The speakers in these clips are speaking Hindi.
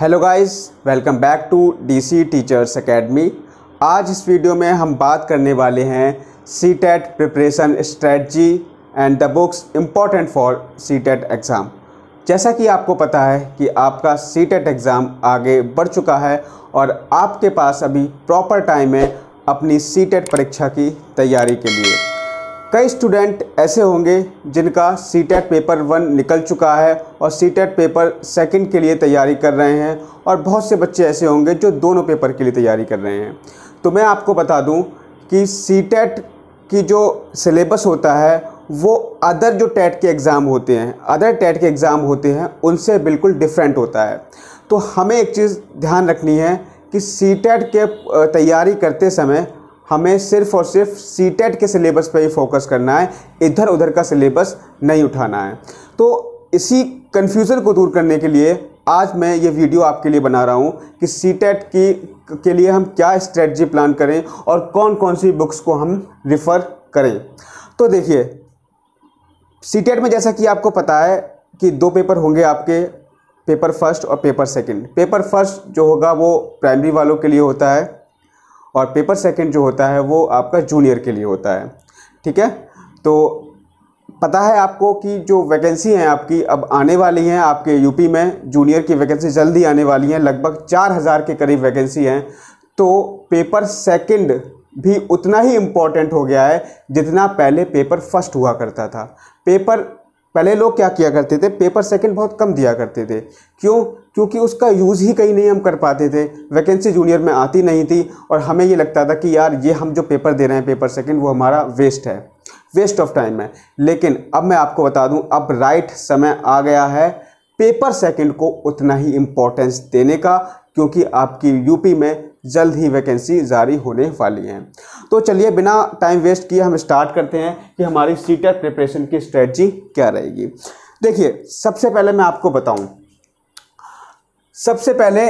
hello guys welcome back to DC teachers academy आज इस वीडियो में हम बात करने वाले हैं C TET preparation strategy and the books important for C TET exam जैसा कि आपको पता है कि आपका सी टेट एग्ज़ाम आगे बढ़ चुका है और आपके पास अभी प्रॉपर टाइम है अपनी सी टेट e परीक्षा की तैयारी के लिए कई स्टूडेंट ऐसे होंगे जिनका सी e पेपर वन निकल चुका है और सी e पेपर सेकंड के लिए तैयारी कर रहे हैं और बहुत से बच्चे ऐसे होंगे जो दोनों पेपर के लिए तैयारी कर रहे हैं तो मैं आपको बता दूं कि सी e की जो सिलेबस होता है वो अदर जो टेट के एग्ज़ाम होते हैं अदर टेट के एग्ज़ाम होते हैं उनसे बिल्कुल डिफरेंट होता है तो हमें एक चीज़ ध्यान रखनी है कि सी के तैयारी करते समय हमें सिर्फ और सिर्फ सी e के सिलेबस पर ही फोकस करना है इधर उधर का सिलेबस नहीं उठाना है तो इसी कन्फ्यूज़न को दूर करने के लिए आज मैं ये वीडियो आपके लिए बना रहा हूँ कि सी e की के लिए हम क्या स्ट्रेटजी प्लान करें और कौन कौन सी बुक्स को हम रिफ़र करें तो देखिए सी e में जैसा कि आपको पता है कि दो पेपर होंगे आपके पेपर फर्स्ट और पेपर सेकंड पेपर फर्स्ट जो होगा वो प्राइमरी वालों के लिए होता है और पेपर सेकंड जो होता है वो आपका जूनियर के लिए होता है ठीक है तो पता है आपको कि जो वैकेंसी हैं आपकी अब आने वाली हैं आपके यूपी में जूनियर की वैकेंसी जल्दी आने वाली हैं लगभग चार हज़ार के करीब वैकेंसी हैं तो पेपर सेकंड भी उतना ही इम्पॉर्टेंट हो गया है जितना पहले पेपर फर्स्ट हुआ करता था पेपर पहले लोग क्या किया करते थे पेपर सेकंड बहुत कम दिया करते थे क्यों क्योंकि उसका यूज़ ही कहीं नहीं हम कर पाते थे वैकेंसी जूनियर में आती नहीं थी और हमें ये लगता था कि यार ये हम जो पेपर दे रहे हैं पेपर सेकंड वो हमारा वेस्ट है वेस्ट ऑफ टाइम है लेकिन अब मैं आपको बता दूं अब राइट समय आ गया है पेपर सेकेंड को उतना ही इम्पोर्टेंस देने का क्योंकि आपकी यूपी में जल्द ही वैकेंसी जारी होने वाली हैं तो चलिए बिना टाइम वेस्ट किए हम स्टार्ट करते हैं कि हमारी सीटर प्रिपरेशन e की स्ट्रेटजी क्या रहेगी देखिए सबसे पहले मैं आपको बताऊं सबसे पहले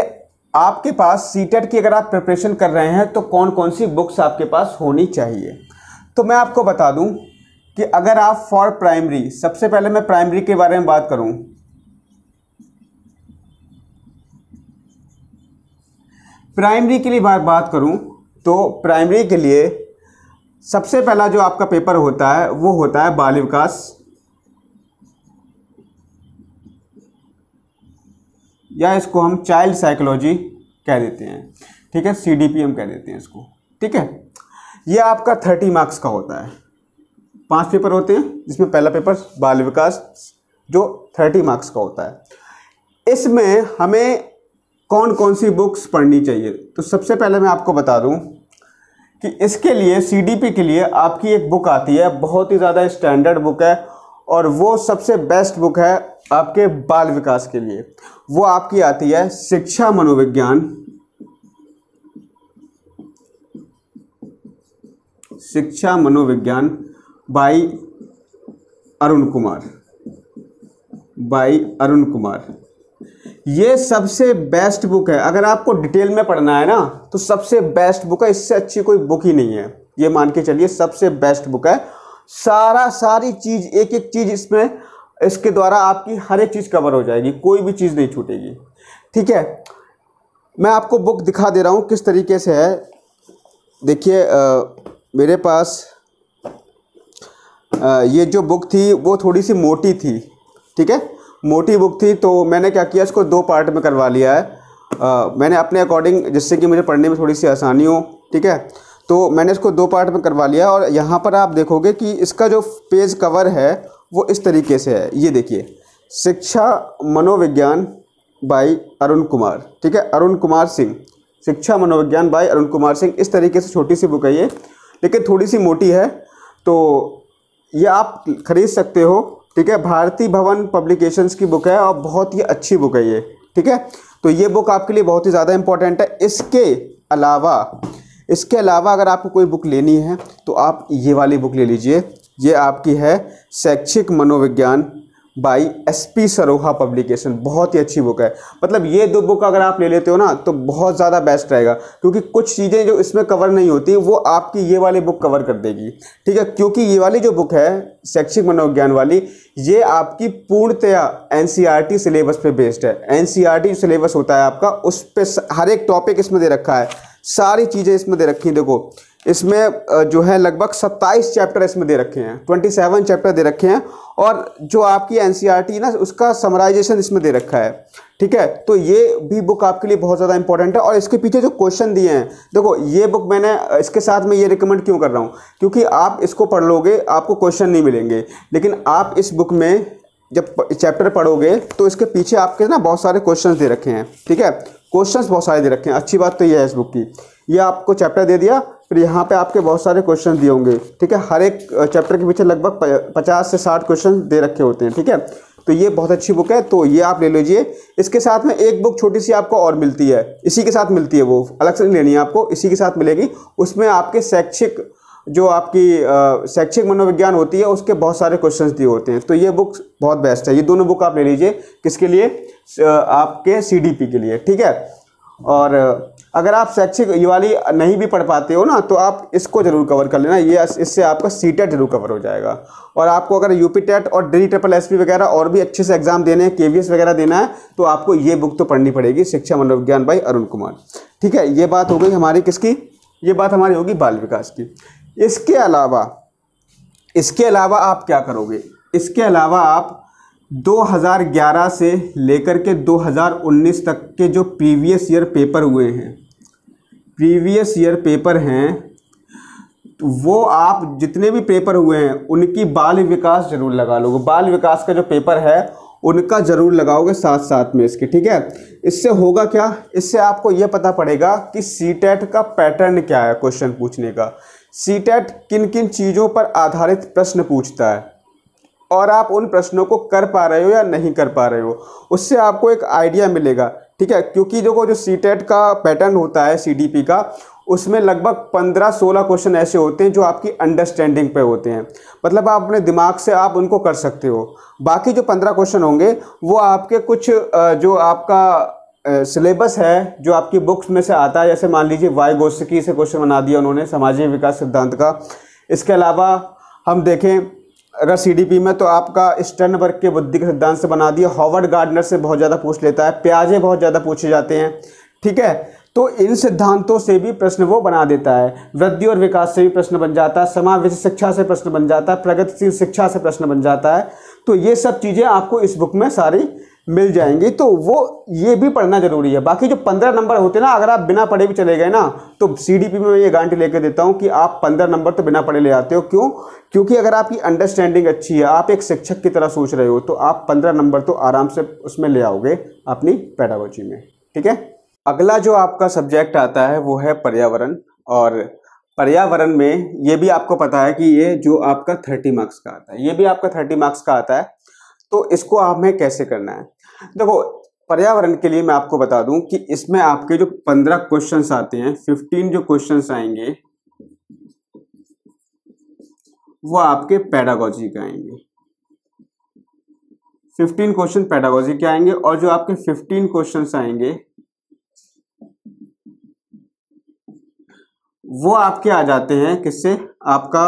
आपके पास सीटेट e की अगर आप प्रिपरेशन कर रहे हैं तो कौन कौन सी बुक्स आपके पास होनी चाहिए तो मैं आपको बता दूं कि अगर आप फॉर प्राइमरी सबसे पहले मैं प्राइमरी के बारे में बात करूं प्राइमरी के लिए बात करूँ तो प्राइमरी के लिए सबसे पहला जो आपका पेपर होता है वो होता है बाल विकास या इसको हम चाइल्ड साइकोलॉजी कह देते हैं ठीक है सी हम कह देते हैं इसको ठीक है ये आपका थर्टी मार्क्स का होता है पांच पेपर होते हैं जिसमें पहला पेपर बाल विकास जो थर्टी मार्क्स का होता है इसमें हमें कौन कौन सी बुक्स पढ़नी चाहिए तो सबसे पहले मैं आपको बता दूं कि इसके लिए सीडीपी के लिए आपकी एक बुक आती है बहुत ही ज़्यादा स्टैंडर्ड बुक है और वो सबसे बेस्ट बुक है आपके बाल विकास के लिए वो आपकी आती है शिक्षा मनोविज्ञान शिक्षा मनोविज्ञान बाई अरुण कुमार बाई अरुण कुमार ये सबसे बेस्ट बुक है अगर आपको डिटेल में पढ़ना है ना तो सबसे बेस्ट बुक है इससे अच्छी कोई बुक ही नहीं है ये मान के चलिए सबसे बेस्ट बुक है सारा सारी चीज़ एक एक चीज़ इसमें इसके द्वारा आपकी हर एक चीज़ कवर हो जाएगी कोई भी चीज़ नहीं छूटेगी ठीक है मैं आपको बुक दिखा दे रहा हूँ किस तरीके से है देखिए मेरे पास आ, ये जो बुक थी वो थोड़ी सी मोटी थी ठीक है मोटी बुक थी तो मैंने क्या किया इसको दो पार्ट में करवा लिया है आ, मैंने अपने अकॉर्डिंग जिससे कि मुझे पढ़ने में थोड़ी सी आसानी हो ठीक है तो मैंने इसको दो पार्ट में करवा लिया और यहाँ पर आप देखोगे कि इसका जो पेज कवर है वो इस तरीके से है ये देखिए शिक्षा मनोविज्ञान बाई अरुण कुमार ठीक है अरुण कुमार सिंह शिक्षा मनोविज्ञान बाई अरुण कुमार सिंह इस तरीके से छोटी सी बुक है ये लेकिन थोड़ी सी मोटी है तो ये आप खरीद सकते हो ठीक है भारती भवन पब्लिकेशंस की बुक है और बहुत ही अच्छी बुक है ये ठीक है तो ये बुक आपके लिए बहुत ही ज़्यादा इंपॉर्टेंट है इसके अलावा इसके अलावा अगर आपको कोई बुक लेनी है तो आप ये वाली बुक ले लीजिए ये आपकी है शैक्षिक मनोविज्ञान by S P Saroha publication बहुत ही अच्छी बुक है मतलब ये दो बुक अगर आप ले लेते हो ना तो बहुत ज़्यादा बेस्ट रहेगा क्योंकि कुछ चीज़ें जो इसमें कवर नहीं होती वो आपकी ये वाली बुक कवर कर देगी ठीक है क्योंकि ये वाली जो बुक है शैक्षिक मनोविज्ञान वाली ये आपकी पूर्णतया एन सिलेबस पर बेस्ड है एन सिलेबस e होता है आपका उस पर हर एक टॉपिक इसमें दे रखा है सारी चीज़ें इसमें दे रखी देखो इसमें जो है लगभग 27 चैप्टर इसमें दे रखे हैं 27 चैप्टर दे रखे हैं और जो आपकी एन सी e ना उसका समराइजेशन इसमें दे रखा है ठीक है तो ये भी बुक आपके लिए बहुत ज़्यादा इंपॉर्टेंट है और इसके पीछे जो क्वेश्चन दिए हैं देखो ये बुक मैंने इसके साथ में ये रिकमेंड क्यों कर रहा हूँ क्योंकि आप इसको पढ़ लोगे आपको क्वेश्चन नहीं मिलेंगे लेकिन आप इस बुक में जब चैप्टर पढ़ोगे तो इसके पीछे आपके ना बहुत सारे क्वेश्चन दे रखे हैं ठीक है क्वेश्चंस बहुत सारे दे रखे हैं अच्छी बात तो यह है इस बुक की ये आपको चैप्टर दे दिया फिर यहाँ पे आपके बहुत सारे क्वेश्चन दिए होंगे ठीक है हर एक चैप्टर के पीछे लगभग पचास से साठ क्वेश्चन दे रखे होते हैं ठीक है तो ये बहुत अच्छी बुक है तो ये आप ले लीजिए इसके साथ में एक बुक छोटी सी आपको और मिलती है इसी के साथ मिलती है वो अलग से लेनी है आपको इसी के साथ मिलेगी उसमें आपके शैक्षिक जो आपकी शैक्षिक मनोविज्ञान होती है उसके बहुत सारे क्वेश्चंस दिए होते हैं तो ये बुक बहुत बेस्ट है ये दोनों बुक आप ले लीजिए किसके लिए आपके सीडीपी के लिए ठीक है और अगर आप शैक्षिक ये वाली नहीं भी पढ़ पाते हो ना तो आप इसको ज़रूर कवर कर लेना ये इससे आपका सी टेट e जरूर कवर हो जाएगा और आपको अगर यू पी टेट और डी ट्रिपल एस पी वगैरह और भी अच्छे से एग्जाम देने हैं के वी एस वगैरह देना है तो आपको ये बुक तो पढ़नी पड़ेगी शिक्षा मनोविज्ञान बाई अरुण कुमार ठीक है ये बात हो गई हमारी किसकी ये बात हमारी होगी बाल विकास की इसके अलावा इसके अलावा आप क्या करोगे इसके अलावा आप 2011 से लेकर के 2019 तक के जो प्रीवियस ईयर पेपर हुए हैं प्रीवियस ईयर पेपर हैं वो आप जितने भी पेपर हुए हैं उनकी बाल विकास जरूर लगा लोगे बाल विकास का जो पेपर है उनका ज़रूर लगाओगे साथ साथ में इसके ठीक है इससे होगा क्या इससे आपको ये पता पड़ेगा कि सी का पैटर्न क्या है क्वेश्चन पूछने का सी किन किन चीज़ों पर आधारित प्रश्न पूछता है और आप उन प्रश्नों को कर पा रहे हो या नहीं कर पा रहे हो उससे आपको एक आइडिया मिलेगा ठीक है क्योंकि देखो जो सी का पैटर्न होता है सी का उसमें लगभग पंद्रह सोलह क्वेश्चन ऐसे होते हैं जो आपकी अंडरस्टैंडिंग पे होते हैं मतलब आप अपने दिमाग से आप उनको कर सकते हो बाकी जो पंद्रह क्वेश्चन होंगे वो आपके कुछ जो आपका सिलेबस है जो आपकी बुक्स में से आता है जैसे मान लीजिए वाई गोस्की से क्वेश्चन बना दिया उन्होंने सामाजिक विकास सिद्धांत का इसके अलावा हम देखें अगर सीडीपी में तो आपका स्टर्न वर्ग के बुद्धि के सिद्धांत से बना दिया हॉवर्ड गार्डनर से बहुत ज़्यादा पूछ लेता है प्याजे बहुत ज़्यादा पूछे जाते हैं ठीक है तो इन सिद्धांतों से भी प्रश्न वो बना देता है वृद्धि और विकास से भी प्रश्न बन जाता है समावेश शिक्षा से प्रश्न बन जाता है प्रगतिशील शिक्षा से प्रश्न बन जाता है तो ये सब चीज़ें आपको इस बुक में सारी मिल जाएंगी तो वो ये भी पढ़ना ज़रूरी है बाकी जो पंद्रह नंबर होते हैं ना अगर आप बिना पढ़े भी चले गए ना तो सी में मैं ये गारंटी लेकर देता हूँ कि आप पंद्रह नंबर तो बिना पढ़े ले आते हो क्यों क्योंकि अगर आपकी अंडरस्टैंडिंग अच्छी है आप एक शिक्षक की तरह सोच रहे हो तो आप पंद्रह नंबर तो आराम से उसमें ले आओगे अपनी पैडागोजी में ठीक है अगला जो आपका सब्जेक्ट आता है वो है पर्यावरण और पर्यावरण में ये भी आपको पता है कि ये जो आपका थर्टी मार्क्स का आता है ये भी आपका थर्टी मार्क्स का आता है तो इसको आप में कैसे करना है देखो पर्यावरण के लिए मैं आपको बता दूं कि इसमें आपके जो पंद्रह क्वेश्चन आते हैं फिफ्टीन जो क्वेश्चन आएंगे वो आपके पैडागोजी के आएंगे फिफ्टीन क्वेश्चन पैडागोजी के आएंगे और जो आपके फिफ्टीन क्वेश्चन आएंगे वो आपके आ जाते हैं किससे आपका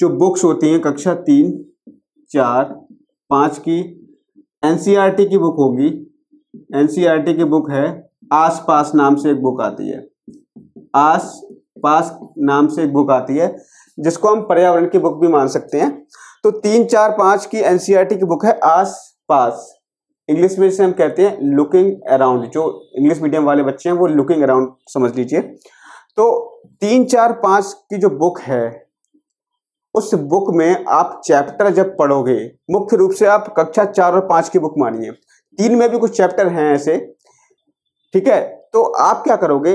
जो बुक्स होती हैं कक्षा तीन चार पाँच की एनसीईआरटी की बुक होगी एनसीईआरटी की बुक है आस पास नाम से एक बुक आती है आस पास नाम से एक बुक आती है जिसको हम पर्यावरण की बुक भी मान सकते हैं तो तीन चार पांच की एनसीईआरटी की बुक है आस पास इंग्लिश में इसे हम कहते हैं लुकिंग अराउंड जो इंग्लिश मीडियम वाले बच्चे हैं वो लुकिंग अराउंड समझ लीजिए तो तीन चार पांच की जो बुक है उस बुक में आप चैप्टर जब पढ़ोगे मुख्य रूप से आप कक्षा चार और पांच की बुक मानिए तीन में भी कुछ चैप्टर हैं ऐसे ठीक है तो आप क्या करोगे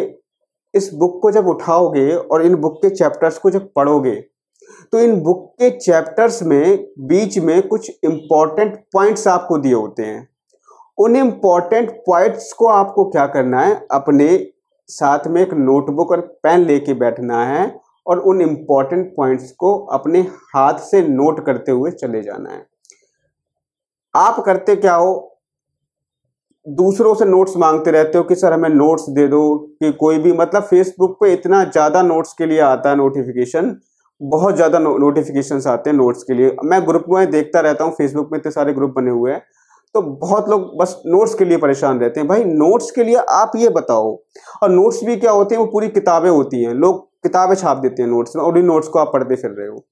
इस बुक को जब उठाओगे और इन बुक के चैप्टर्स को जब पढ़ोगे तो इन बुक के चैप्टर्स में बीच में कुछ इंपॉर्टेंट पॉइंट्स आपको दिए होते हैं उन इम्पॉर्टेंट पॉइंट्स को आपको क्या करना है अपने साथ में एक नोटबुक और पेन लेके बैठना है और उन इम्पॉर्टेंट पॉइंट्स को अपने हाथ से नोट करते हुए चले जाना है आप करते क्या हो दूसरों से नोट्स मांगते रहते हो कि सर हमें नोट्स दे दो कि कोई भी मतलब फेसबुक पे इतना ज़्यादा नोट्स के लिए आता है नोटिफिकेशन बहुत ज़्यादा नो, नोटिफिकेशन आते हैं नोट्स के लिए मैं ग्रुप में देखता रहता हूँ फेसबुक में इतने सारे ग्रुप बने हुए हैं तो बहुत लोग बस नोट्स के लिए परेशान रहते हैं भाई नोट्स के लिए आप ये बताओ और नोट्स भी क्या होते हैं वो पूरी किताबें होती हैं लोग किताबें छाप देते हैं नोट्स में और इन नोट्स को आप पढ़ते फिर रहे हो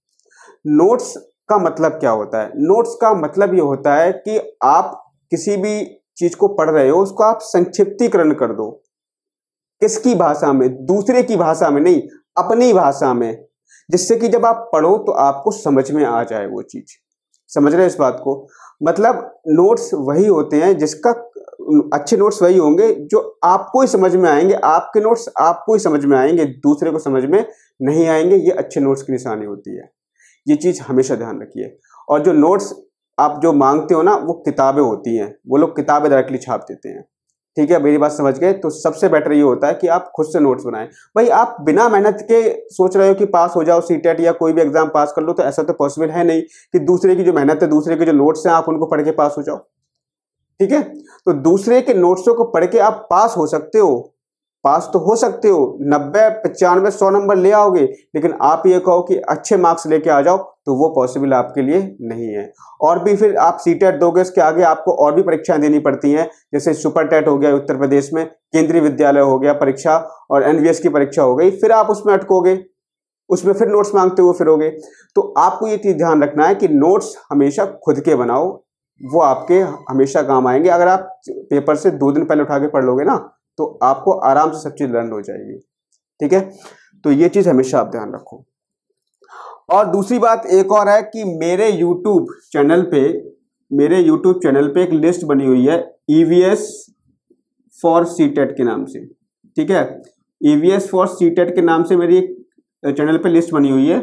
नोट्स का मतलब क्या होता है नोट्स का मतलब ये होता है कि आप किसी भी चीज को पढ़ रहे हो उसको आप संक्षिप्तीकरण कर दो किसकी भाषा में दूसरे की भाषा में नहीं अपनी भाषा में जिससे कि जब आप पढ़ो तो आपको समझ में आ जाए वो चीज समझ रहे हैं इस बात को मतलब नोट्स वही होते हैं जिसका अच्छे नोट्स वही होंगे जो आपको ही समझ में आएंगे आपके नोट्स आपको ही समझ में आएंगे दूसरे को समझ में नहीं आएंगे ये अच्छे नोट्स की निशानी होती है ये चीज़ हमेशा ध्यान रखिए और जो नोट्स आप जो मांगते हो ना वो किताबें होती हैं वो लोग किताबें डायरेक्टली छाप देते हैं ठीक है मेरी बात समझ गए तो सबसे बेटर ये होता है कि आप खुद से नोट्स बनाएं भाई आप बिना मेहनत के सोच रहे हो कि पास हो जाओ सी टेट e या कोई भी एग्जाम पास कर लो तो ऐसा तो पॉसिबल है नहीं कि दूसरे की जो मेहनत है दूसरे के जो नोट्स हैं आप उनको पढ़ के पास हो जाओ ठीक है तो दूसरे के नोट्सों को पढ़ के आप पास हो सकते हो पास तो हो सकते हो नब्बे पचानवे सौ नंबर ले आओगे लेकिन आप ये कहो कि अच्छे मार्क्स लेके आ जाओ तो वो पॉसिबल आपके लिए नहीं है और भी फिर आप सी टेट दोगे उसके आगे आपको और भी परीक्षाएं देनी पड़ती हैं जैसे सुपर टेट हो गया उत्तर प्रदेश में केंद्रीय विद्यालय हो गया परीक्षा और एन की परीक्षा हो गई फिर आप उसमें अटकोगे उसमें फिर नोट्स मांगते हुए फिरोगे तो आपको ये चीज़ ध्यान रखना है कि नोट्स हमेशा खुद के बनाओ वो आपके हमेशा काम आएंगे अगर आप पेपर से दो दिन पहले उठा के पढ़ लोगे ना तो आपको आराम से सब चीज़ लर्न हो जाएगी ठीक है तो ये चीज़ हमेशा आप ध्यान रखो और दूसरी बात एक और है कि मेरे YouTube चैनल पे मेरे YouTube चैनल पे एक लिस्ट बनी हुई है E V S for C TET के नाम से ठीक है E V S for C TET के नाम से मेरी एक चैनल पे लिस्ट बनी हुई है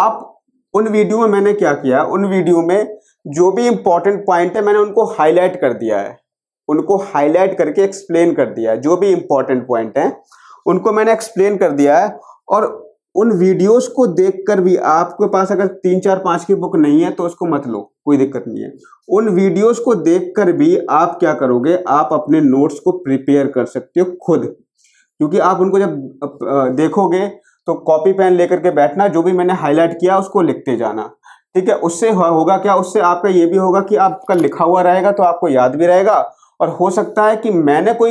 आप उन वीडियो में मैंने क्या किया उन वीडियो में जो भी इंपॉर्टेंट पॉइंट है मैंने उनको हाईलाइट कर दिया है उनको हाईलाइट करके एक्सप्लेन कर दिया है जो भी इंपॉर्टेंट पॉइंट है उनको मैंने एक्सप्लेन कर दिया है और उन वीडियोस को देखकर भी आपके पास अगर तीन चार पाँच की बुक नहीं है तो उसको मत लो कोई दिक्कत नहीं है उन वीडियोस को देखकर भी आप क्या करोगे आप अपने नोट्स को प्रिपेयर कर सकते हो खुद क्योंकि आप उनको जब देखोगे तो कॉपी पेन लेकर के बैठना जो भी मैंने हाईलाइट किया उसको लिखते जाना ठीक है उससे होगा क्या उससे आपका ये भी होगा कि आपका लिखा हुआ रहेगा तो आपको याद भी रहेगा और हो सकता है कि मैंने कोई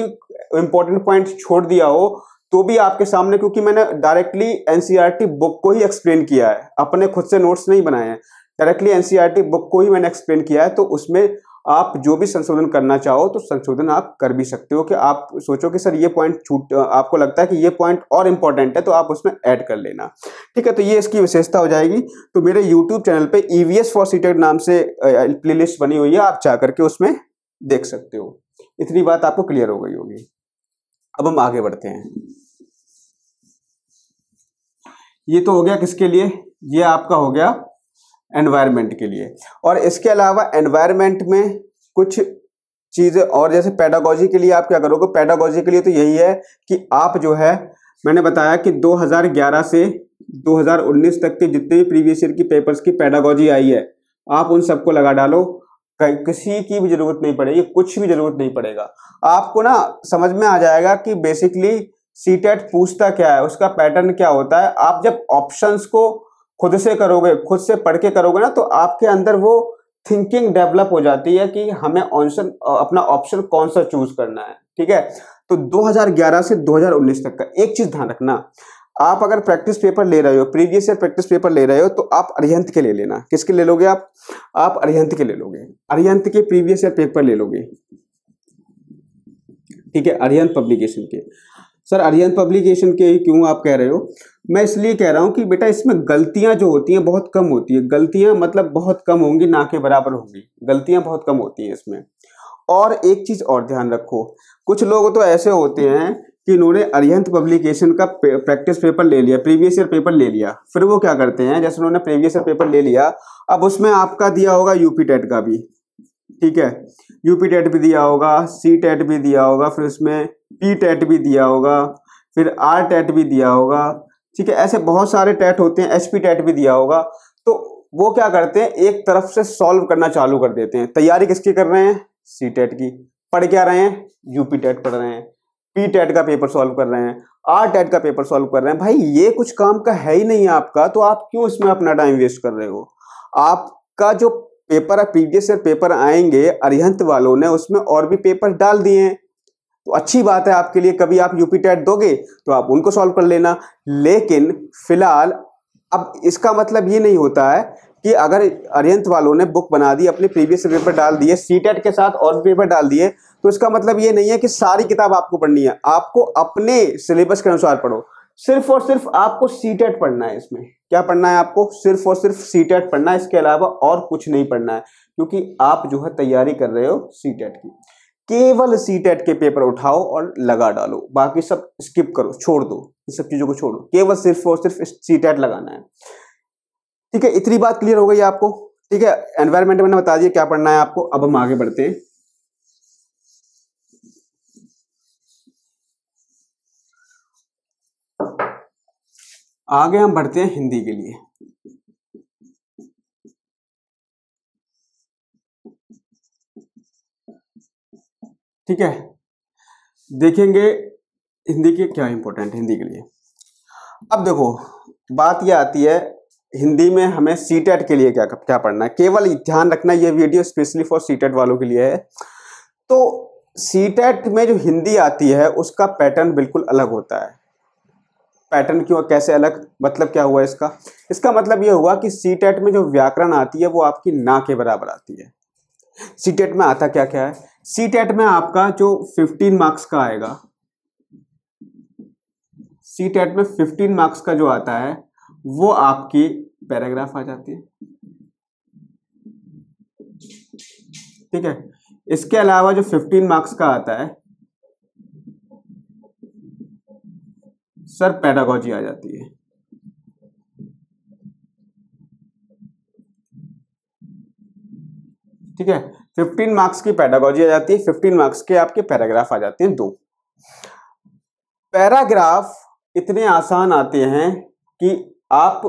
इंपॉर्टेंट पॉइंट छोड़ दिया हो तो भी आपके सामने क्योंकि मैंने डायरेक्टली एनसीईआरटी बुक को ही एक्सप्लेन किया है अपने खुद से नोट्स नहीं बनाए हैं डायरेक्टली एनसीईआरटी बुक को ही मैंने एक्सप्लेन किया है तो उसमें आप जो भी संशोधन करना चाहो तो संशोधन आप कर भी सकते हो कि आप सोचो कि सर ये पॉइंट छूट आपको लगता है कि ये पॉइंट और इम्पॉर्टेंट है तो आप उसमें ऐड कर लेना ठीक है तो ये इसकी विशेषता हो जाएगी तो मेरे यूट्यूब चैनल पे E V S for CTET नाम से लिस्ट बनी हुई है आप जा करके उसमें देख सकते हो इतनी बात आपको क्लियर हो गई होगी अब हम आगे बढ़ते हैं ये तो हो गया किसके लिए ये आपका हो गया एनवायरनमेंट के लिए और इसके अलावा एनवायरनमेंट में कुछ चीज़ें और जैसे पैडागोजी के लिए आप क्या करोगे पैडागोजी के लिए तो यही है कि आप जो है मैंने बताया कि 2011 से 2019 तक के जितने भी प्रीवियस ईयर की पेपर्स की पैडागोजी आई है आप उन सबको लगा डालो किसी की भी जरूरत नहीं पड़ेगी कुछ भी जरूरत नहीं पड़ेगा आपको ना समझ में आ जाएगा कि बेसिकली सी टेट पूछता क्या है उसका पैटर्न क्या होता है आप जब ऑप्शंस को खुद से करोगे खुद से पढ़ के करोगे ना तो आपके अंदर वो थिंकिंग डेवलप हो जाती है कि हमें ऑप्शन अपना ऑप्शन कौन सा चूज करना है ठीक है तो 2011 से 2019 तक का एक चीज ध्यान रखना आप अगर प्रैक्टिस पेपर ले रहे हो प्रीवियस ईयर प्रैक्टिस पेपर ले रहे हो तो आप अरिहंत के ले लेना किसके ले लोगे आप आप अरिहंत के ले लोगे अरिहंत के प्रीवियस ईयर पेपर ले लोगे ठीक है अरिहंत पब्लिकेशन के सर अरिहंत पब्लिकेशन के क्यों आप कह रहे हो मैं इसलिए कह रहा हूँ कि बेटा इसमें गलतियाँ जो होती हैं बहुत कम होती है गलतियाँ मतलब बहुत कम होंगी ना के बराबर होंगी गलतियाँ बहुत कम होती हैं इसमें और एक चीज़ और ध्यान रखो कुछ लोग तो ऐसे होते हैं कि इन्होंने अरिहंत पब्लिकेशन का प्रैक्टिस पेपर ले लिया प्रीवियस ईयर पेपर ले लिया फिर वो क्या करते हैं जैसे उन्होंने प्रीवियस ईयर पेपर ले लिया अब उसमें आपका दिया होगा यूपी टेट e का भी ठीक है यूपी टेट e भी दिया होगा सी टेट e भी दिया होगा फिर उसमें पी टेट भी दिया होगा फिर आर टेट भी दिया होगा ठीक है ऐसे बहुत सारे टेट होते हैं एच टेट भी दिया होगा तो वो क्या करते हैं एक तरफ से सॉल्व करना चालू कर देते हैं तैयारी किसकी कर रहे हैं सी टेट की पढ़ क्या रहे हैं यूपी टेट पढ़ रहे हैं पी टेट का पेपर सॉल्व कर रहे हैं आर टेट का पेपर सॉल्व कर रहे हैं भाई ये कुछ काम का है ही नहीं आपका तो आप क्यों इसमें अपना टाइम वेस्ट कर रहे हो आपका जो पेपर प्रीवियस ईयर पेपर आएंगे अरिहंत वालों ने उसमें और भी पेपर डाल दिए हैं तो अच्छी बात है आपके लिए कभी आप यूपी टेट दोगे तो आप उनको सॉल्व कर लेना लेकिन फिलहाल अब इसका मतलब ये नहीं होता है कि अगर अरियंत वालों ने बुक बना दी अपने प्रीवियस पेपर डाल दिए सी टेट के साथ और पेपर डाल दिए तो इसका मतलब ये नहीं है कि सारी किताब आपको पढ़नी है आपको अपने सिलेबस के अनुसार पढ़ो सिर्फ और सिर्फ आपको सी टेट पढ़ना है इसमें क्या पढ़ना है आपको सिर्फ और सिर्फ सी टेट पढ़ना है इसके अलावा और कुछ नहीं पढ़ना है क्योंकि आप जो है तैयारी कर रहे हो सी टेट की केवल सी टेट के पेपर उठाओ और लगा डालो बाकी सब स्किप करो छोड़ दो इन सब चीज़ों को छोड़ो केवल सिर्फ और सिर्फ सी टेट लगाना है ठीक है इतनी बात क्लियर हो गई आपको ठीक है एनवायरमेंट मैंने बता दिया क्या पढ़ना है आपको अब हम आगे बढ़ते हैं आगे हम बढ़ते हैं हिंदी के लिए ठीक है देखेंगे हिंदी के क्या इंपॉर्टेंट हिंदी के लिए अब देखो बात यह आती है हिंदी में हमें सी टेट e के लिए क्या क्या पढ़ना है केवल ध्यान रखना यह video specially for C TET वालों के लिए है तो सी टेट e में जो हिंदी आती है उसका पैटर्न बिल्कुल अलग होता है पैटर्न क्यों कैसे अलग मतलब क्या हुआ इसका इसका मतलब यह हुआ कि सी टेट e में जो व्याकरण आती है वो आपकी ना के बराबर आती है सी टेट में आता क्या क्या है सी टेट में आपका जो 15 मार्क्स का आएगा सी टेट में 15 मार्क्स का जो आता है वो आपकी पैराग्राफ आ जाती है ठीक है इसके अलावा जो 15 मार्क्स का आता है सर पैडागोजी आ जाती है ठीक है 15 मार्क्स की पैडागोजी आ जाती है 15 मार्क्स के आपके पैराग्राफ आ जाते हैं दो पैराग्राफ इतने आसान आते हैं कि आप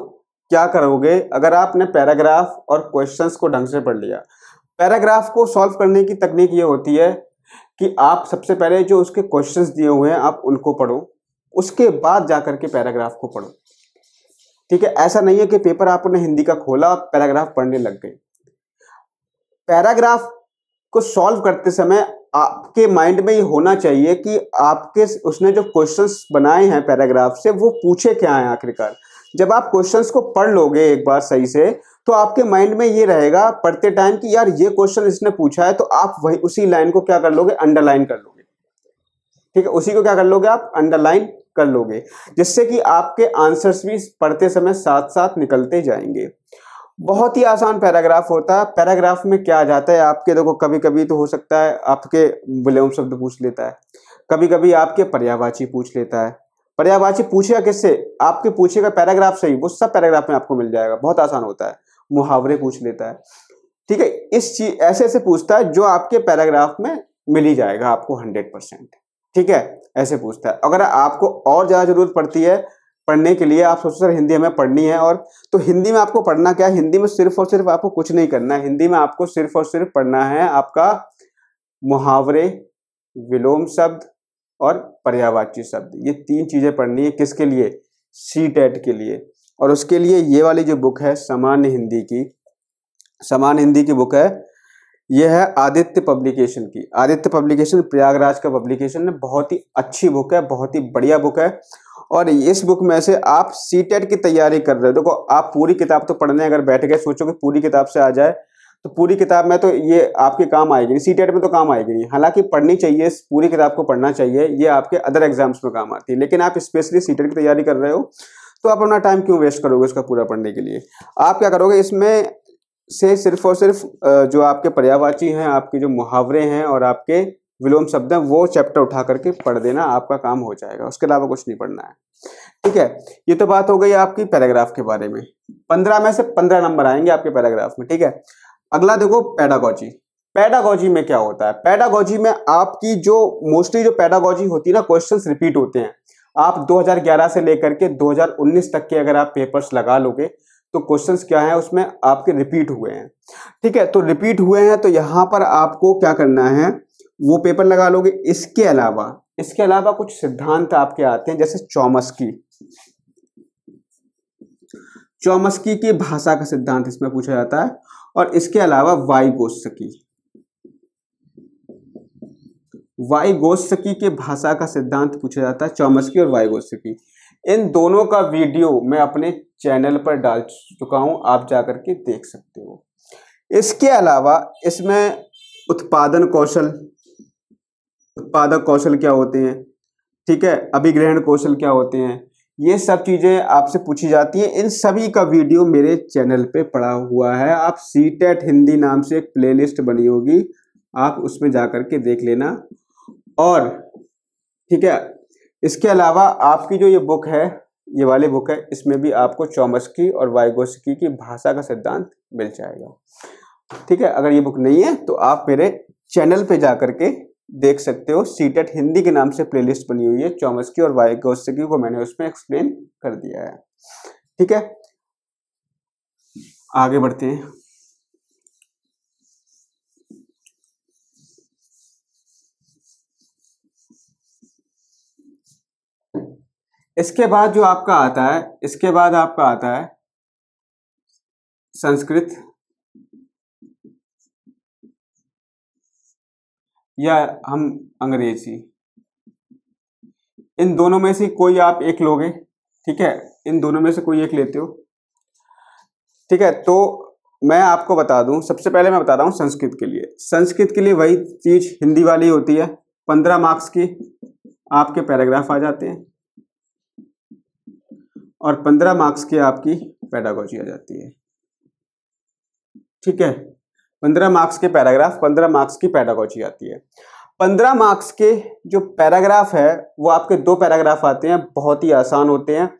क्या करोगे अगर आपने पैराग्राफ और क्वेश्चंस को ढंग से पढ़ लिया पैराग्राफ को सॉल्व करने की तकनीक ये होती है कि आप सबसे पहले जो उसके क्वेश्चंस दिए हुए हैं आप उनको पढ़ो उसके बाद जा करके पैराग्राफ को पढ़ो ठीक है ऐसा नहीं है कि पेपर आपने हिंदी का खोला पैराग्राफ पढ़ने लग गए पैराग्राफ को सॉल्व करते समय आपके माइंड में ये होना चाहिए कि आपके उसने जो क्वेश्चंस बनाए हैं पैराग्राफ से वो पूछे क्या हैं आखिरकार जब आप क्वेश्चंस को पढ़ लोगे एक बार सही से तो आपके माइंड में ये रहेगा पढ़ते टाइम कि यार ये क्वेश्चन इसने पूछा है तो आप वही उसी लाइन को क्या कर लोगे अंडरलाइन कर लोगे ठीक है उसी को क्या कर लोगे आप अंडरलाइन कर लोगे जिससे कि आपके आंसर्स भी पढ़ते समय साथ साथ निकलते जाएंगे बहुत ही आसान पैराग्राफ होता है पैराग्राफ में क्या आ जाता है आपके देखो कभी कभी तो हो सकता है आपके विलोम शब्द पूछ लेता है कभी कभी आपके पर्यावाची पूछ लेता है पर्यावाची पूछेगा किससे आपके पूछेगा पैराग्राफ से ही वो सब पैराग्राफ में आपको मिल जाएगा बहुत आसान होता है मुहावरे पूछ लेता है ठीक है इस चीज ऐसे ऐसे पूछता है जो आपके पैराग्राफ में मिल ही जाएगा आपको हंड्रेड परसेंट ठीक है ऐसे पूछता है अगर आपको और ज़्यादा ज़रूरत पड़ती है पढ़ने के लिए आप सोचते सर हिंदी हमें पढ़नी है और तो हिंदी में आपको पढ़ना क्या है हिंदी में सिर्फ और सिर्फ आपको कुछ नहीं करना है हिंदी में आपको सिर्फ और सिर्फ पढ़ना है आपका मुहावरे विलोम शब्द और पर्यावाची शब्द ये तीन चीज़ें पढ़नी है किसके लिए सी टेट e के लिए और उसके लिए ये वाली जो बुक है सामान्य हिंदी की सामान्य हिंदी की बुक है यह है आदित्य पब्लिकेशन की आदित्य पब्लिकेशन प्रयागराज का पब्लिकेशन है बहुत ही अच्छी बुक है बहुत ही बढ़िया बुक है और इस बुक में से आप सी टेट e की तैयारी कर रहे हो देखो आप पूरी किताब तो पढ़ने अगर बैठ गए सोचो कि पूरी किताब से आ जाए तो पूरी किताब में तो ये आपके काम आएगी नहीं सी टेट e में तो काम आएगी नहीं हालांकि पढ़नी चाहिए पूरी किताब को पढ़ना चाहिए ये आपके अदर एग्जाम्स में काम आती है लेकिन आप स्पेशली सी टेट की तैयारी कर रहे हो तो आप अपना टाइम क्यों वेस्ट करोगे उसका पूरा पढ़ने के लिए आप क्या करोगे इसमें से सिर्फ और सिर्फ जो आपके पर्यावाची हैं आपके जो मुहावरे हैं और आपके विलोम शब्द हैं वो चैप्टर उठा करके पढ़ देना आपका काम हो जाएगा उसके अलावा कुछ नहीं पढ़ना है ठीक है ये तो बात हो गई आपकी पैराग्राफ के बारे में पंद्रह में से पंद्रह नंबर आएंगे आपके पैराग्राफ में ठीक है अगला देखो पैडागोजी पैडागोजी में क्या होता है पैडागोजी में आपकी जो मोस्टली जो पैडागोजी होती है ना क्वेश्चन रिपीट होते हैं आप 2011 से लेकर के 2019 तक के अगर आप पेपर्स लगा लोगे तो क्वेश्चंस क्या है उसमें आपके रिपीट हुए हैं ठीक है तो रिपीट हुए हैं तो यहाँ पर आपको क्या करना है वो पेपर लगा लोगे इसके अलावा इसके अलावा कुछ सिद्धांत आपके आते हैं जैसे चौमस्की चौमस्की की भाषा का सिद्धांत इसमें पूछा जाता है और इसके अलावा वाइगोस्की वाइगोस्की के भाषा का सिद्धांत पूछा जाता है चौमस्की और वाइगोस्की इन दोनों का वीडियो मैं अपने चैनल पर डाल चुका हूं आप जाकर के देख सकते हो इसके अलावा इसमें उत्पादन कौशल उत्पादक कौशल क्या होते हैं ठीक है अभिग्रहण कौशल क्या होते हैं ये सब चीज़ें आपसे पूछी जाती हैं इन सभी का वीडियो मेरे चैनल पे पड़ा हुआ है आप सी टेट e हिंदी नाम से एक प्लेलिस्ट बनी होगी आप उसमें जा कर के देख लेना और ठीक है इसके अलावा आपकी जो ये बुक है ये वाली बुक है इसमें भी आपको चौमस्की और वाइगोस्की की भाषा का सिद्धांत मिल जाएगा ठीक है अगर ये बुक नहीं है तो आप मेरे चैनल पे जा के देख सकते हो सीटेट हिंदी के नाम से प्लेलिस्ट बनी हुई है चौमस की और की को मैंने उसमें एक्सप्लेन कर दिया है ठीक है आगे बढ़ते हैं इसके बाद जो आपका आता है इसके बाद आपका आता है संस्कृत या हम अंग्रेजी इन दोनों में से कोई आप एक लोगे ठीक है इन दोनों में से कोई एक लेते हो ठीक है तो मैं आपको बता दूं सबसे पहले मैं बता रहा हूं संस्कृत के लिए संस्कृत के लिए वही चीज हिंदी वाली होती है पंद्रह मार्क्स की आपके पैराग्राफ आ जाते हैं और पंद्रह मार्क्स की आपकी पैडागोजी आ जाती है ठीक है पंद्रह मार्क्स के पैराग्राफ पंद्रह मार्क्स की पैडागोजी आती है पंद्रह मार्क्स के जो पैराग्राफ है वो आपके दो पैराग्राफ आते हैं बहुत ही आसान होते हैं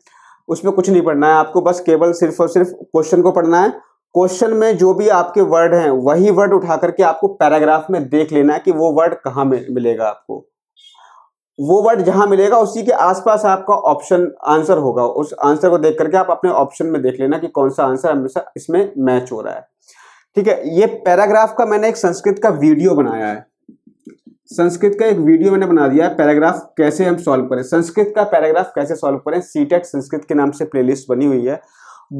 उसमें कुछ नहीं पढ़ना है आपको बस केवल सिर्फ और सिर्फ क्वेश्चन को पढ़ना है क्वेश्चन में जो भी आपके वर्ड हैं वही वर्ड उठा करके आपको पैराग्राफ में देख लेना है कि वो वर्ड कहाँ मिलेगा आपको वो वर्ड जहाँ मिलेगा उसी के आसपास आपका ऑप्शन आंसर होगा उस आंसर को देख करके आप अपने ऑप्शन में देख लेना कि कौन सा आंसर हमेशा इसमें मैच हो रहा है ठीक है ये पैराग्राफ का मैंने एक संस्कृत का वीडियो बनाया है संस्कृत का एक वीडियो मैंने बना दिया है पैराग्राफ कैसे हम सॉल्व करें संस्कृत का पैराग्राफ कैसे सॉल्व करें सी e संस्कृत के नाम से प्लेलिस्ट बनी हुई है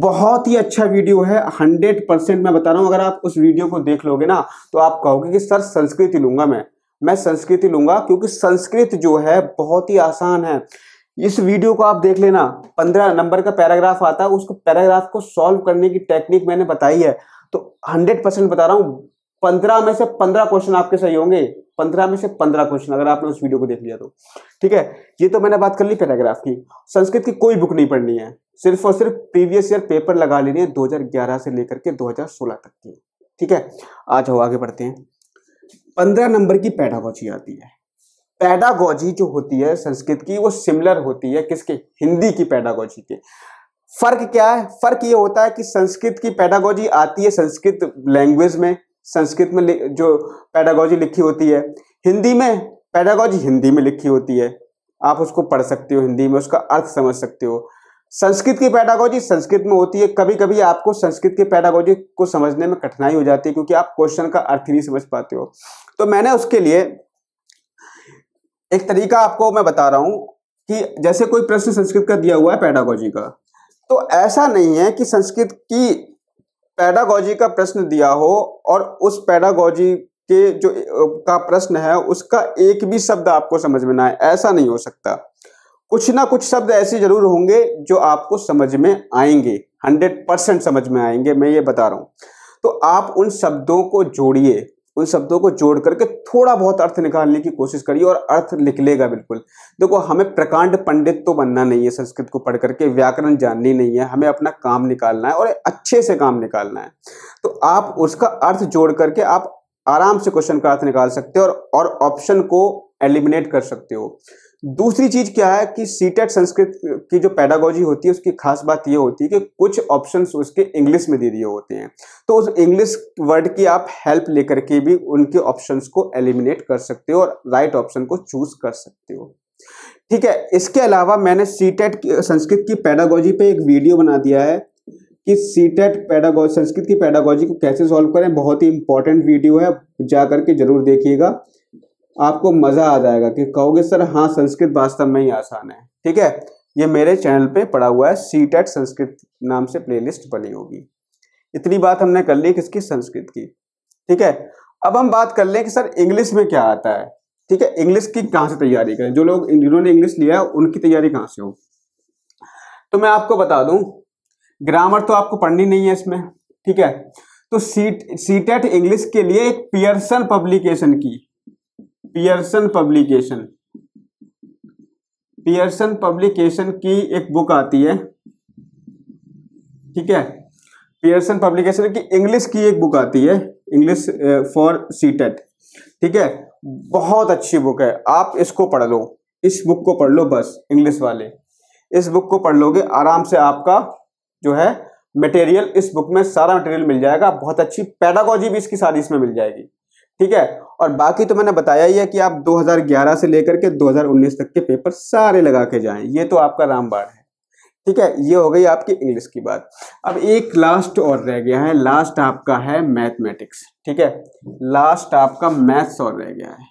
बहुत ही अच्छा वीडियो है हंड्रेड परसेंट मैं बता रहा हूँ अगर आप उस वीडियो को देख लोगे ना तो आप कहोगे कि सर संस्कृत ही लूंगा मैं मैं संस्कृत ही लूंगा क्योंकि संस्कृत जो है बहुत ही आसान है इस वीडियो को आप देख लेना पंद्रह नंबर का पैराग्राफ आता है उसको पैराग्राफ को सॉल्व करने की टेक्निक मैंने बताई है तो हंड्रेड परसेंट बता रहा हूं पंद्रह में से पंद्रह क्वेश्चन आपके सही होंगे पंद्रह में से पंद्रह क्वेश्चन अगर आपने उस वीडियो को देख लिया तो ठीक है ये तो मैंने बात कर ली पैराग्राफ की संस्कृत की कोई बुक नहीं पढ़नी है सिर्फ और सिर्फ प्रीवियस ईयर पेपर लगा लेनी है 2011 से लेकर के दो तक की ठीक है आ जाओ आगे बढ़ते हैं पंद्रह नंबर की पैडागोजी आती है पैडागोजी जो होती है संस्कृत की वो सिमिलर होती है किसके हिंदी की पैडागोजी के फर्क क्या है फर्क ये होता है कि संस्कृत की पैडागोजी आती है संस्कृत लैंग्वेज में संस्कृत में जो पैडागोजी लिखी होती है हिंदी में पैडागोजी हिंदी में लिखी होती है आप उसको पढ़ सकते हो हिंदी में उसका अर्थ समझ सकते हो संस्कृत की पैडागोजी संस्कृत में होती है कभी कभी आपको संस्कृत की पैडागोजी को समझने में कठिनाई हो जाती है क्योंकि आप क्वेश्चन का अर्थ ही नहीं समझ पाते हो तो मैंने उसके लिए एक तरीका आपको मैं बता रहा हूँ कि जैसे कोई प्रश्न संस्कृत का दिया हुआ है पैडागोजी का तो ऐसा नहीं है कि संस्कृत की पैडागोजी का प्रश्न दिया हो और उस पैडागोजी के जो का प्रश्न है उसका एक भी शब्द आपको समझ में ना आए ऐसा नहीं हो सकता कुछ ना कुछ शब्द ऐसे जरूर होंगे जो आपको समझ में आएंगे हंड्रेड परसेंट समझ में आएंगे मैं ये बता रहा हूँ तो आप उन शब्दों को जोड़िए उन शब्दों को जोड़ करके थोड़ा बहुत अर्थ निकालने की कोशिश करिए और अर्थ निकलेगा बिल्कुल देखो हमें प्रकांड पंडित तो बनना नहीं है संस्कृत को पढ़ करके व्याकरण जाननी नहीं है हमें अपना काम निकालना है और अच्छे से काम निकालना है तो आप उसका अर्थ जोड़ करके आप आराम से क्वेश्चन का अर्थ निकाल सकते हो और ऑप्शन को एलिमिनेट कर सकते हो दूसरी चीज क्या है कि सीटेट e संस्कृत की जो पैडागोजी होती है उसकी खास बात यह होती है कि कुछ ऑप्शन उसके इंग्लिश में दे दिए होते हैं तो उस इंग्लिश वर्ड की आप हेल्प लेकर के भी उनके ऑप्शंस को एलिमिनेट कर सकते हो और राइट ऑप्शन को चूज कर सकते हो ठीक है इसके अलावा मैंने सीटेट e संस्कृत की पैडागोजी पे एक वीडियो बना दिया है कि सीटेट पैडागोजी e संस्कृत की पैडागोजी को कैसे सॉल्व करें बहुत ही इंपॉर्टेंट वीडियो है जाकर के जरूर देखिएगा आपको मज़ा आ जाएगा कि कहोगे सर हाँ संस्कृत वास्तव में ही आसान है ठीक है ये मेरे चैनल पे पड़ा हुआ है सी टेट e संस्कृत नाम से प्लेलिस्ट बनी होगी इतनी बात हमने कर ली किसकी संस्कृत की ठीक है अब हम बात कर लें कि सर इंग्लिश में क्या आता है ठीक है इंग्लिश की कहाँ से तैयारी करें जो लोग जिन्होंने इंग्लिश लिया है उनकी तैयारी कहाँ से हो तो मैं आपको बता दूं ग्रामर तो आपको पढ़नी नहीं है इसमें ठीक है तो CTET CTET e e English के लिए एक पियर्सन पब्लिकेशन की पियर्सन पब्लिकेशन पियर्सन पब्लिकेशन की एक बुक आती है ठीक है पियर्सन पब्लिकेशन की इंग्लिश की एक बुक आती है इंग्लिश फॉर सीटेट ठीक है बहुत अच्छी बुक है आप इसको पढ़ लो इस बुक को पढ़ लो बस इंग्लिश वाले इस बुक को पढ़ लोगे आराम से आपका जो है मटेरियल इस बुक में सारा मटेरियल मिल जाएगा बहुत अच्छी पैडागोजी भी इसकी सारी इसमें मिल जाएगी ठीक है और बाकी तो मैंने बताया ही है कि आप 2011 से लेकर के 2019 तक के पेपर सारे लगा के जाएं ये तो आपका रामबाड़ है ठीक है ये हो गई आपकी इंग्लिश की बात अब एक लास्ट और रह गया है लास्ट आपका है मैथमेटिक्स ठीक है लास्ट आपका मैथ्स और रह गया है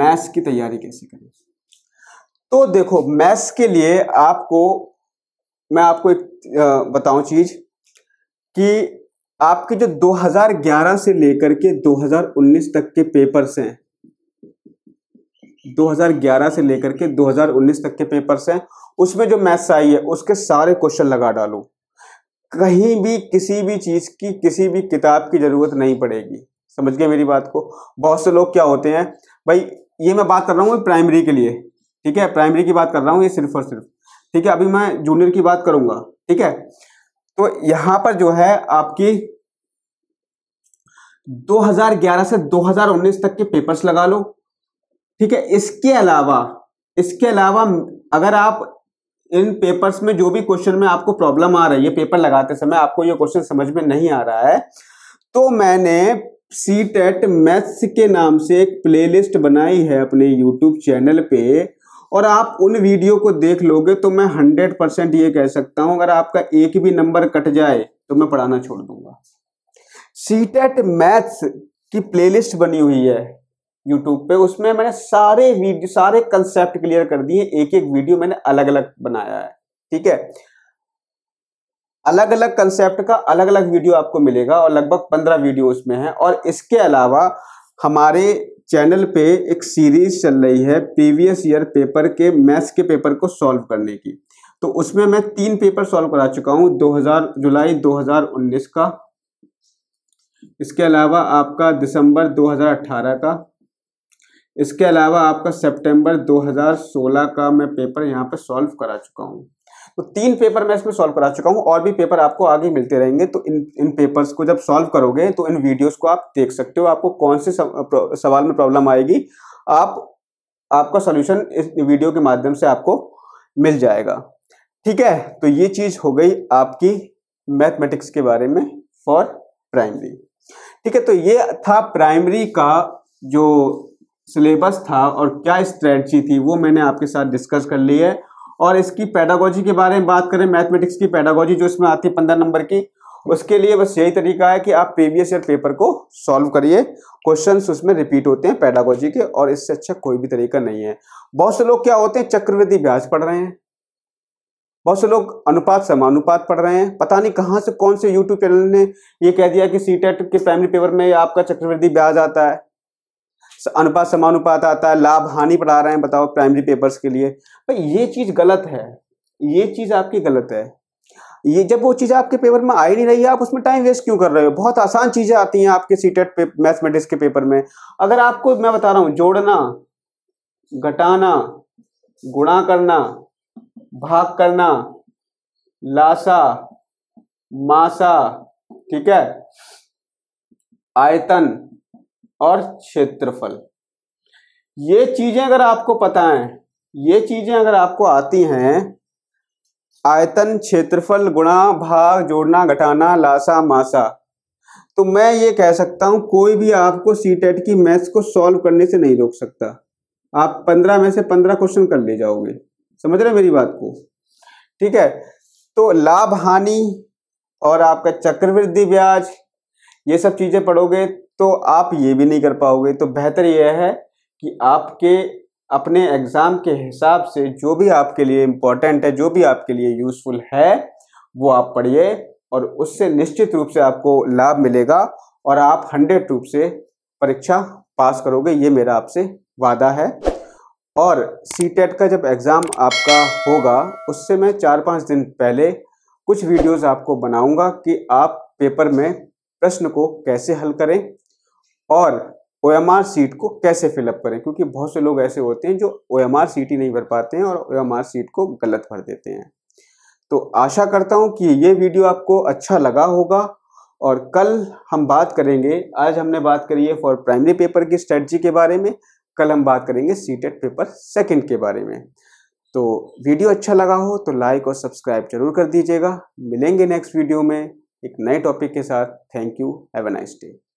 मैथ्स की तैयारी कैसे करें तो देखो मैथ्स के लिए आपको मैं आपको एक बताऊं चीज कि आपके जो 2011 से लेकर के 2019 तक के पेपर्स हैं 2011 से लेकर के 2019 तक के पेपर्स हैं उसमें जो मैथ्स आई है उसके सारे क्वेश्चन लगा डालो कहीं भी किसी भी चीज़ की किसी भी किताब की ज़रूरत नहीं पड़ेगी समझ गए मेरी बात को बहुत से लोग क्या होते हैं भाई ये मैं बात कर रहा हूँ प्राइमरी के लिए ठीक है प्राइमरी की बात कर रहा हूँ ये सिर्फ और सिर्फ ठीक है अभी मैं जूनियर की बात करूँगा ठीक है तो यहाँ पर जो है आपकी 2011 से 2019 तक के पेपर्स लगा लो ठीक है इसके अलावा इसके अलावा अगर आप इन पेपर्स में जो भी क्वेश्चन में आपको प्रॉब्लम आ रही है पेपर लगाते समय आपको ये क्वेश्चन समझ में नहीं आ रहा है तो मैंने सी टेट मैथ्स के नाम से एक प्लेलिस्ट बनाई है अपने यूट्यूब चैनल पे और आप उन वीडियो को देख लोगे तो मैं हंड्रेड परसेंट ये कह सकता हूँ अगर आपका एक भी नंबर कट जाए तो मैं पढ़ाना छोड़ दूंगा सीटेट मैथ्स e की प्लेलिस्ट बनी हुई है यूट्यूब पे उसमें मैंने सारे वीडियो सारे कंसेप्ट क्लियर कर दिए एक एक वीडियो मैंने अलग अलग बनाया है ठीक है अलग अलग कंसेप्ट का अलग अलग वीडियो आपको मिलेगा और लगभग पंद्रह वीडियो उसमें है और इसके अलावा हमारे चैनल पे एक सीरीज चल रही है प्रीवियस ईयर पेपर के मैथ्स के पेपर को सॉल्व करने की तो उसमें मैं तीन पेपर सॉल्व करा चुका हूँ 2000 जुलाई 2019 का इसके अलावा आपका दिसंबर 2018 का इसके अलावा आपका सितंबर 2016 का मैं पेपर यहाँ पे सॉल्व करा चुका हूँ तो तीन पेपर मैं इसमें सॉल्व करा चुका हूँ और भी पेपर आपको आगे मिलते रहेंगे तो इन इन पेपर्स को जब सॉल्व करोगे तो इन वीडियोस को आप देख सकते हो आपको कौन से सवाल में प्रॉब्लम आएगी आप आपका सोल्यूशन इस वीडियो के माध्यम से आपको मिल जाएगा ठीक है तो ये चीज़ हो गई आपकी मैथमेटिक्स के बारे में फॉर प्राइमरी ठीक है तो ये था प्राइमरी का जो सिलेबस था और क्या स्ट्रेटजी थी वो मैंने आपके साथ डिस्कस कर ली है और इसकी पैडागोजी के बारे में बात करें मैथमेटिक्स की पैडागोजी जो इसमें आती है पंद्रह नंबर की उसके लिए बस यही तरीका है कि आप प्रीवियस ईयर पेपर को सॉल्व करिए क्वेश्चंस उसमें रिपीट होते हैं पैडागोजी के और इससे अच्छा कोई भी तरीका नहीं है बहुत से लोग क्या होते हैं चक्रवृद्धि ब्याज पढ़ रहे हैं बहुत से लोग अनुपात समानुपात पढ़ रहे हैं पता नहीं कहाँ से कौन से यूट्यूब चैनल ने ये कह दिया कि सी टेट e के प्राइमरी पेपर में आपका चक्रवृद्धि ब्याज आता है अनुपात समानुपात आता है लाभ हानि पढ़ा रहे हैं बताओ प्राइमरी पेपर्स के लिए भाई ये चीज़ गलत है ये चीज़ आपकी गलत है ये जब वो चीज़ आपके पेपर में आ ही नहीं रही है आप उसमें टाइम वेस्ट क्यों कर रहे हो बहुत आसान चीज़ें आती हैं आपके सी टेट मैथमेटिक्स के पेपर में अगर आपको मैं बता रहा हूँ जोड़ना घटाना गुणा करना भाग करना लाशा मासा ठीक है आयतन और क्षेत्रफल ये चीजें अगर आपको पता है ये चीजें अगर आपको आती हैं आयतन क्षेत्रफल गुणा भाग जोड़ना घटाना लाशा मासा तो मैं ये कह सकता हूं कोई भी आपको सी टेट e की मैथ्स को सॉल्व करने से नहीं रोक सकता आप पंद्रह में से पंद्रह क्वेश्चन कर ले जाओगे समझ रहे मेरी बात को ठीक है तो लाभ हानि और आपका चक्रवृद्धि ब्याज ये सब चीज़ें पढ़ोगे तो आप ये भी नहीं कर पाओगे तो बेहतर यह है कि आपके अपने एग्ज़ाम के हिसाब से जो भी आपके लिए इम्पोर्टेंट है जो भी आपके लिए यूज़फुल है वो आप पढ़िए और उससे निश्चित रूप से आपको लाभ मिलेगा और आप हंड्रेड रूप से परीक्षा पास करोगे ये मेरा आपसे वादा है और सी टेट e का जब एग्ज़ाम आपका होगा उससे मैं चार पाँच दिन पहले कुछ वीडियोस आपको बनाऊंगा कि आप पेपर में प्रश्न को कैसे हल करें और ओ एम आर सीट को कैसे फिलअप करें क्योंकि बहुत से लोग ऐसे होते हैं जो ओ एम आर सीट ही नहीं भर पाते हैं और ओ एम आर सीट को गलत भर देते हैं तो आशा करता हूँ कि ये वीडियो आपको अच्छा लगा होगा और कल हम बात करेंगे आज हमने बात करी है फॉर प्राइमरी पेपर की स्ट्रेटजी के बारे में कल हम बात करेंगे सीटेट पेपर सेकंड के बारे में तो वीडियो अच्छा लगा हो तो लाइक और सब्सक्राइब जरूर कर दीजिएगा मिलेंगे नेक्स्ट वीडियो में एक नए टॉपिक के साथ thank you have a nice day